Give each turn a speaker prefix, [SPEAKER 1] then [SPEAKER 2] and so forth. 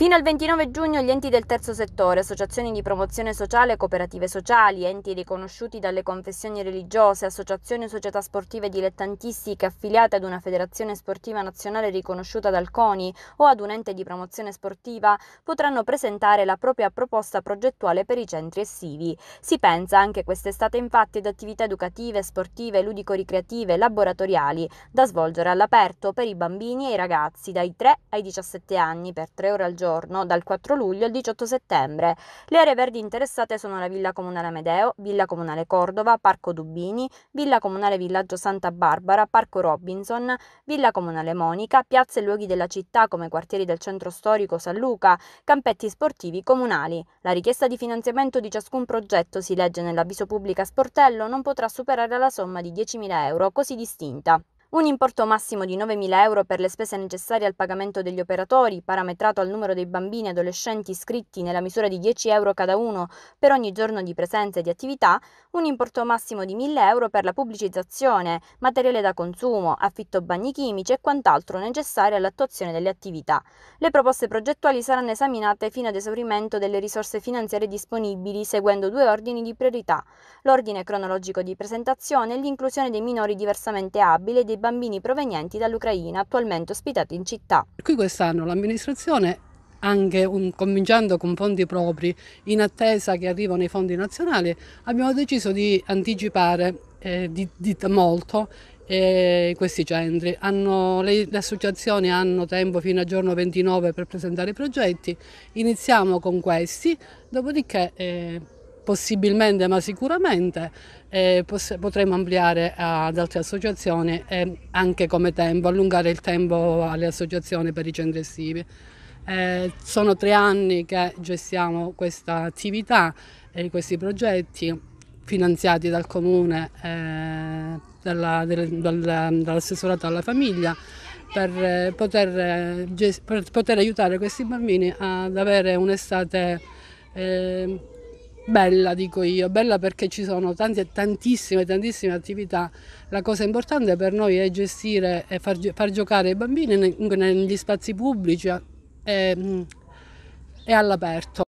[SPEAKER 1] Fino al 29 giugno gli enti del terzo settore, associazioni di promozione sociale, cooperative sociali, enti riconosciuti dalle confessioni religiose, associazioni o società sportive dilettantistiche affiliate ad una federazione sportiva nazionale riconosciuta dal CONI o ad un ente di promozione sportiva potranno presentare la propria proposta progettuale per i centri estivi. Si pensa anche quest'estate infatti ad attività educative, sportive, ludico-ricreative, laboratoriali da svolgere all'aperto per i bambini e i ragazzi dai 3 ai 17 anni per 3 ore al giorno soggiorno dal 4 luglio al 18 settembre. Le aree verdi interessate sono la Villa Comunale Amedeo, Villa Comunale Cordova, Parco Dubini, Villa Comunale Villaggio Santa Barbara, Parco Robinson, Villa Comunale Monica, piazze e luoghi della città come quartieri del centro storico San Luca, campetti sportivi comunali. La richiesta di finanziamento di ciascun progetto, si legge nell'avviso pubblico sportello, non potrà superare la somma di 10.000 euro, così distinta un importo massimo di 9.000 euro per le spese necessarie al pagamento degli operatori, parametrato al numero dei bambini e adolescenti iscritti nella misura di 10 euro cada uno per ogni giorno di presenza e di attività, un importo massimo di 1.000 euro per la pubblicizzazione, materiale da consumo, affitto bagni chimici e quant'altro necessario all'attuazione delle attività. Le proposte progettuali saranno esaminate fino ad esaurimento delle risorse finanziarie disponibili, seguendo due ordini di priorità, l'ordine cronologico di presentazione e l'inclusione dei minori diversamente abili e dei dei bambini provenienti dall'Ucraina attualmente ospitati in città.
[SPEAKER 2] Per quest'anno l'amministrazione anche un, cominciando con fondi propri, in attesa che arrivano i fondi nazionali, abbiamo deciso di anticipare eh, di, di molto eh, questi centri. Hanno, le, le, associazioni hanno tempo fino al giorno 29 per presentare i progetti, iniziamo con questi, dopodiché... Eh, possibilmente ma sicuramente eh, potremo ampliare ad altre associazioni e eh, anche come tempo, allungare il tempo alle associazioni per i centri estivi. Eh, sono tre anni che gestiamo questa attività e questi progetti finanziati dal comune, eh, dalla, del, dal, dall'assessorato alla famiglia per eh, poter, eh, per poter aiutare questi bambini ad avere un'estate eh, Bella, dico io, bella perché ci sono tante, tantissime, tantissime attività. La cosa importante per noi è gestire e far, far giocare i bambini negli spazi pubblici e, ehm, e all'aperto.